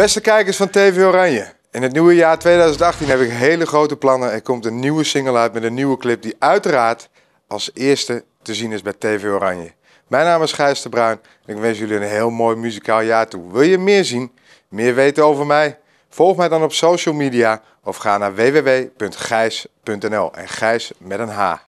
Beste kijkers van TV Oranje. In het nieuwe jaar 2018 heb ik hele grote plannen. Er komt een nieuwe single uit met een nieuwe clip die uiteraard als eerste te zien is bij TV Oranje. Mijn naam is Gijs de Bruin en ik wens jullie een heel mooi muzikaal jaar toe. Wil je meer zien? Meer weten over mij? Volg mij dan op social media of ga naar www.gijs.nl en Gijs met een H.